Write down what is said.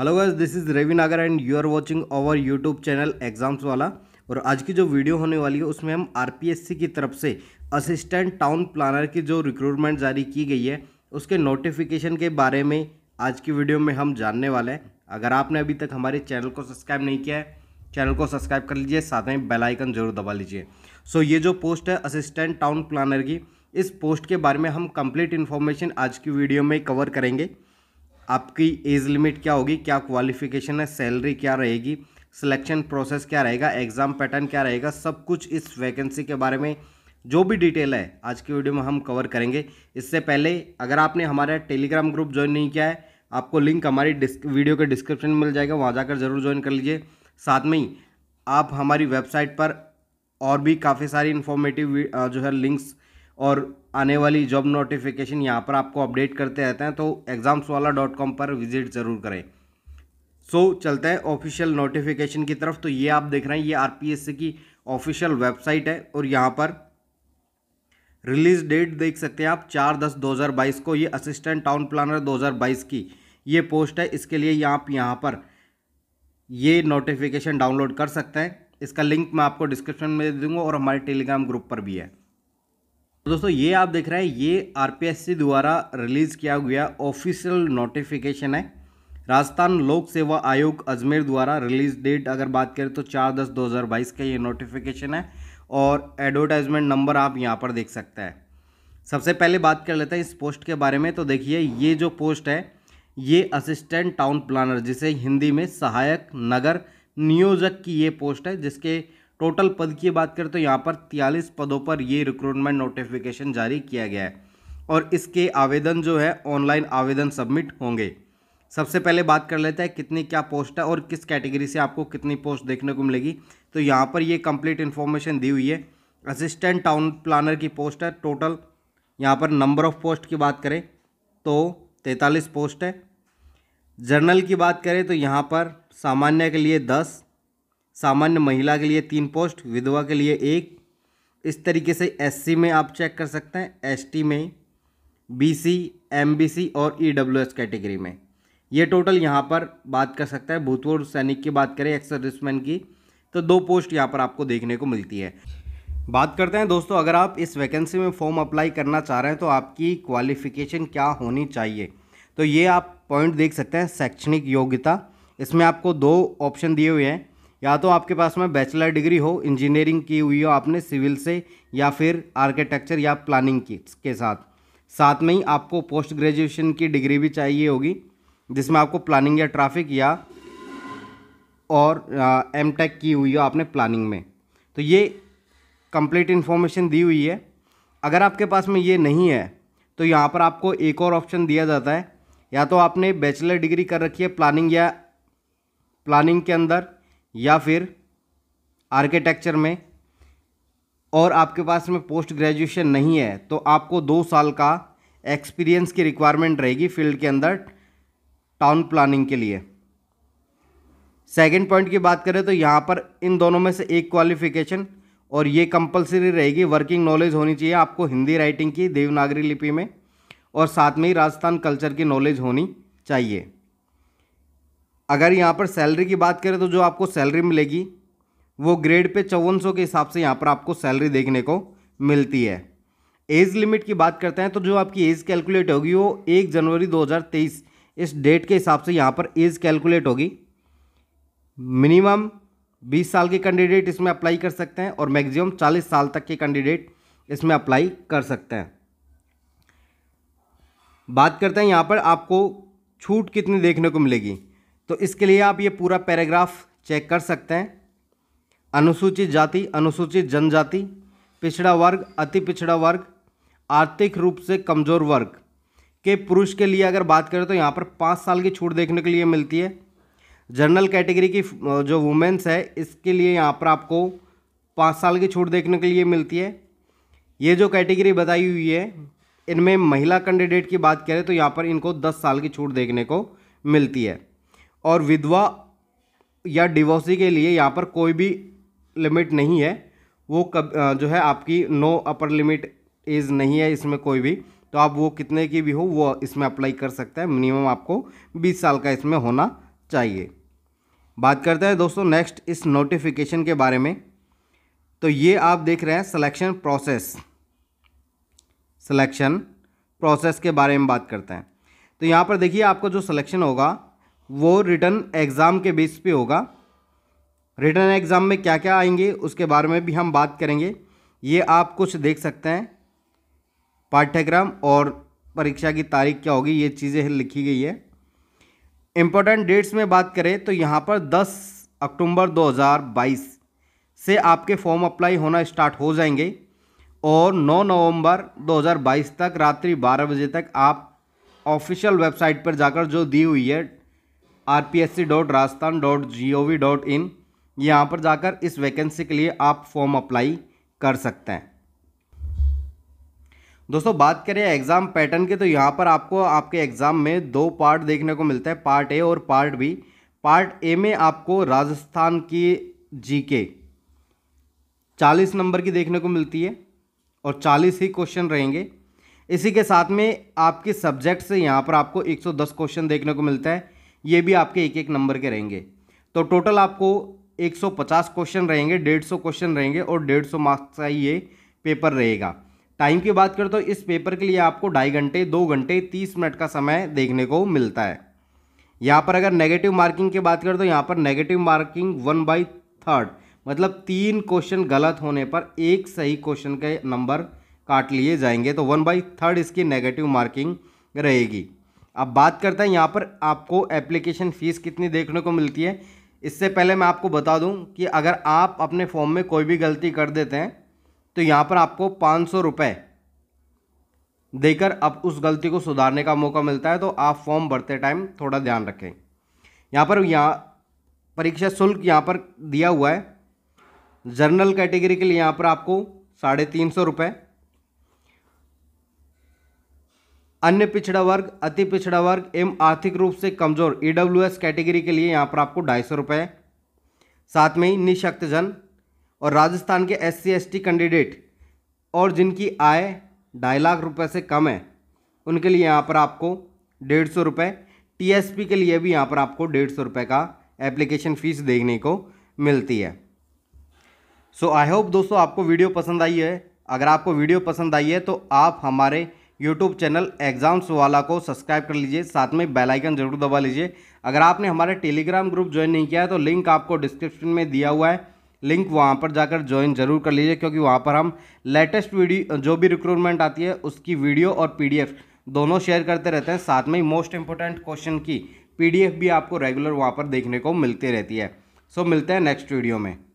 hello guys this is Ravi Nagar and you are watching our YouTube channel exams वाला और आज की जो वीडियो होने वाली है उसमें हम आरपीएससी की तरफ से असिस्टेंट टाउन प्लानर की जो रिक्रूटमेंट जारी की गई है उसके नोटिफिकेशन के बारे में आज की वीडियो में हम जानने वाले हैं अगर आपने अभी तक हमारे चैनल को सब्सक्राइब नहीं किया है चैनल को सब्सक्राइब कर लीजिए साथ में बेल आइकन जरूर दबा लीजिए सो ये जो पोस्ट है असिस्टेंट टाउन प्लानर की इस पोस्ट के बारे में हम कंप्लीट इन्फॉर्मेशन आज की वीडियो में कवर करेंगे आपकी एज लिमिट क्या होगी क्या क्वालिफिकेशन है सैलरी क्या रहेगी सिलेक्शन प्रोसेस क्या रहेगा एग्ज़ाम पैटर्न क्या रहेगा सब कुछ इस वैकेंसी के बारे में जो भी डिटेल है आज की वीडियो में हम कवर करेंगे इससे पहले अगर आपने हमारा टेलीग्राम ग्रुप ज्वाइन नहीं किया है आपको लिंक हमारी वीडियो के डिस्क्रिप्शन में मिल जाएगा वहाँ जाकर ज़रूर ज्वाइन कर लीजिए साथ में ही आप हमारी वेबसाइट पर और भी काफ़ी सारी इन्फॉर्मेटिव जो है लिंक्स और आने वाली जॉब नोटिफिकेशन यहाँ पर आपको अपडेट करते रहते हैं तो एग्ज़ाम्स वाला डॉट कॉम पर विजिट ज़रूर करें सो so, चलते हैं ऑफिशियल नोटिफिकेशन की तरफ तो ये आप देख रहे हैं ये आरपीएससी की ऑफिशियल वेबसाइट है और यहाँ पर रिलीज डेट देख सकते हैं आप चार दस दो हज़ार बाईस को ये असिस्टेंट टाउन प्लानर दो हज़ार बाईस की ये पोस्ट है इसके लिए आप यहाँ पर ये नोटिफिकेशन डाउनलोड कर सकते हैं इसका लिंक मैं आपको डिस्क्रिप्शन में दे दूँगा और हमारे टेलीग्राम ग्रुप पर भी है तो दोस्तों ये आप देख रहे हैं ये आरपीएससी द्वारा रिलीज़ किया गया ऑफिशियल नोटिफिकेशन है राजस्थान लोक सेवा आयोग अजमेर द्वारा रिलीज डेट अगर बात करें तो चार दस दो हज़ार बाईस का ये नोटिफिकेशन है और एडवर्टाइजमेंट नंबर आप यहाँ पर देख सकते हैं सबसे पहले बात कर लेते हैं इस पोस्ट के बारे में तो देखिए ये जो पोस्ट है ये असिस्टेंट टाउन प्लानर जिसे हिंदी में सहायक नगर नियोजक की ये पोस्ट है जिसके टोटल पद की बात करें तो यहाँ पर तियालीस पदों पर ये रिक्रूटमेंट नोटिफिकेशन जारी किया गया है और इसके आवेदन जो है ऑनलाइन आवेदन सबमिट होंगे सबसे पहले बात कर लेते हैं कितनी क्या पोस्ट है और किस कैटेगरी से आपको कितनी पोस्ट देखने को मिलेगी तो यहाँ पर ये कंप्लीट इन्फॉर्मेशन दी हुई है असिस्टेंट टाउन प्लानर की पोस्ट है टोटल यहाँ पर नंबर ऑफ पोस्ट की बात करें तो तैंतालीस पोस्ट है जर्नल की बात करें तो यहाँ पर सामान्य के लिए दस सामान्य महिला के लिए तीन पोस्ट विधवा के लिए एक इस तरीके से एससी में आप चेक कर सकते हैं एसटी में बीसी, एमबीसी और ईडब्ल्यूएस e कैटेगरी में ये टोटल यहाँ पर बात कर सकता है भूतपूर्व सैनिक की बात करें एक्स सर्विसमैन की तो दो पोस्ट यहाँ पर आपको देखने को मिलती है बात करते हैं दोस्तों अगर आप इस वैकेंसी में फॉर्म अप्लाई करना चाह रहे हैं तो आपकी क्वालिफिकेशन क्या होनी चाहिए तो ये आप पॉइंट देख सकते हैं शैक्षणिक योग्यता इसमें आपको दो ऑप्शन दिए हुए हैं या तो आपके पास में बैचलर डिग्री हो इंजीनियरिंग की हुई हो आपने सिविल से या फिर आर्किटेक्चर या प्लानिंग की के साथ साथ में ही आपको पोस्ट ग्रेजुएशन की डिग्री भी चाहिए होगी जिसमें आपको प्लानिंग या ट्रैफिक या और एम टेक की हुई हो आपने प्लानिंग में तो ये कंप्लीट इन्फॉर्मेशन दी हुई है अगर आपके पास में ये नहीं है तो यहाँ पर आपको एक और ऑप्शन दिया जाता है या तो आपने बैचलर डिग्री कर रखी है प्लानिंग या प्लानिंग के अंदर या फिर आर्किटेक्चर में और आपके पास में पोस्ट ग्रेजुएशन नहीं है तो आपको दो साल का एक्सपीरियंस की रिक्वायरमेंट रहेगी फील्ड के अंदर टाउन प्लानिंग के लिए सेकंड पॉइंट की बात करें तो यहाँ पर इन दोनों में से एक क्वालिफिकेशन और ये कंपलसरी रहेगी वर्किंग नॉलेज होनी चाहिए आपको हिंदी राइटिंग की देवनागरी लिपि में और साथ में ही राजस्थान कल्चर की नॉलेज होनी चाहिए अगर यहाँ पर सैलरी की बात करें तो जो आपको सैलरी मिलेगी वो ग्रेड पे चौवन के हिसाब से यहाँ पर आपको सैलरी देखने को मिलती है एज लिमिट की बात करते हैं तो जो आपकी एज कैलकुलेट होगी वो एक जनवरी 2023 इस डेट के हिसाब से यहाँ पर एज कैलकुलेट होगी मिनिमम 20 साल के कैंडिडेट इसमें अप्लाई कर सकते हैं और मैक्सिमम 40 साल तक के कैंडिडेट इसमें अप्लाई कर सकते हैं बात करते हैं यहाँ पर आपको छूट कितनी देखने को मिलेगी तो इसके लिए आप ये पूरा पैराग्राफ चेक कर सकते हैं अनुसूचित जाति अनुसूचित जनजाति पिछड़ा वर्ग अति पिछड़ा वर्ग आर्थिक रूप से कमज़ोर वर्ग के पुरुष के लिए अगर बात करें तो यहाँ पर पाँच साल की छूट देखने के लिए मिलती है जनरल कैटेगरी की जो वुमेंस है इसके लिए यहाँ पर आपको पाँच साल की छूट देखने के लिए मिलती है ये जो कैटेगरी बताई हुई है इनमें महिला कैंडिडेट की बात करें तो यहाँ पर इनको दस साल की छूट देखने को मिलती है और विधवा या डिवोर्सी के लिए यहाँ पर कोई भी लिमिट नहीं है वो कब जो है आपकी नो अपर लिमिट एज नहीं है इसमें कोई भी तो आप वो कितने की भी हो वो इसमें अप्लाई कर सकते हैं मिनिमम आपको बीस साल का इसमें होना चाहिए बात करते हैं दोस्तों नेक्स्ट इस नोटिफिकेशन के बारे में तो ये आप देख रहे हैं सिलेक्शन प्रोसेस सिलेक्शन प्रोसेस के बारे में बात करते हैं तो यहाँ पर देखिए आपका जो सिलेक्शन होगा वो रिटर्न एग्ज़ाम के बेस पे होगा रिटर्न एग्ज़ाम में क्या क्या आएंगे उसके बारे में भी हम बात करेंगे ये आप कुछ देख सकते हैं पाठ्यक्रम और परीक्षा की तारीख क्या होगी ये चीज़ें लिखी गई है इम्पोर्टेंट डेट्स में बात करें तो यहाँ पर 10 अक्टूबर 2022 से आपके फॉर्म अप्लाई होना स्टार्ट हो जाएंगे और 9 नवंबर 2022 तक रात्रि 12 बजे तक आप ऑफिशियल वेबसाइट पर जाकर जो दी हुई है R P S C dot Rajasthan dot G O V dot in यहाँ पर जाकर इस वैकेंसी के लिए आप फॉर्म अप्लाई कर सकते हैं दोस्तों बात करें एग्ज़ाम पैटर्न की तो यहाँ पर आपको आपके एग्ज़ाम में दो पार्ट देखने को मिलता है पार्ट ए और पार्ट बी पार्ट ए में आपको राजस्थान की जीके चालीस नंबर की देखने को मिलती है और चालीस ही क्वेश्चन रहेंगे इसी के साथ में आपके सब्जेक्ट से यहाँ पर आपको 110 क्वेश्चन देखने को मिलता है ये भी आपके एक एक नंबर के रहेंगे तो टोटल आपको 150 क्वेश्चन रहेंगे 150 क्वेश्चन रहेंगे और 150 मार्क्स का ये पेपर रहेगा टाइम की बात करें तो इस पेपर के लिए आपको ढाई घंटे दो घंटे तीस मिनट का समय देखने को मिलता है यहाँ पर अगर नेगेटिव मार्किंग की बात करें तो यहाँ पर negative marking one by third मतलब तीन क्वेश्चन गलत होने पर एक सही क्वेश्चन के नंबर काट लिए जाएंगे तो वन बाई थर्ड इसकी नेगेटिव मार्किंग रहेगी अब बात करते हैं यहाँ पर आपको एप्लीकेशन फ़ीस कितनी देखने को मिलती है इससे पहले मैं आपको बता दूं कि अगर आप अपने फॉर्म में कोई भी गलती कर देते हैं तो यहाँ पर आपको पाँच सौ रुपये देकर अब उस गलती को सुधारने का मौका मिलता है तो आप फॉर्म भरते टाइम थोड़ा ध्यान रखें यहाँ पर यहाँ परीक्षा शुल्क यहाँ पर दिया हुआ है जर्नल कैटेगरी के लिए यहाँ पर आपको साढ़े तीन सौ रुपये अन्य पिछड़ा वर्ग अति पिछड़ा वर्ग एवं आर्थिक रूप से कमजोर ईडब्ल्यू e कैटेगरी के लिए यहाँ पर आपको ढाई सौ रुपये साथ में ही निशक्तजन और राजस्थान के एस सी कैंडिडेट और जिनकी आय ढाई लाख रुपये से कम है उनके लिए यहाँ पर आपको डेढ़ सौ रुपये टी के लिए भी यहाँ पर आपको डेढ़ सौ रुपये का एप्लीकेशन फ़ीस देखने को मिलती है सो आई होप दोस्तों आपको वीडियो पसंद आई है अगर आपको वीडियो पसंद आई है तो आप हमारे यूट्यूब चैनल एग्जाम्स वाला को सब्सक्राइब कर लीजिए साथ में बेल आइकन जरूर दबा लीजिए अगर आपने हमारे टेलीग्राम ग्रुप ज्वाइन नहीं किया है तो लिंक आपको डिस्क्रिप्शन में दिया हुआ है लिंक वहाँ पर जाकर ज्वाइन जरूर कर लीजिए क्योंकि वहाँ पर हम लेटेस्ट वीडियो जो भी रिक्रूटमेंट आती है उसकी वीडियो और पी दोनों शेयर करते रहते हैं साथ में ही मोस्ट इंपॉर्टेंट क्वेश्चन की पी भी आपको रेगुलर वहाँ पर देखने को मिलती रहती है सो मिलते हैं नेक्स्ट वीडियो में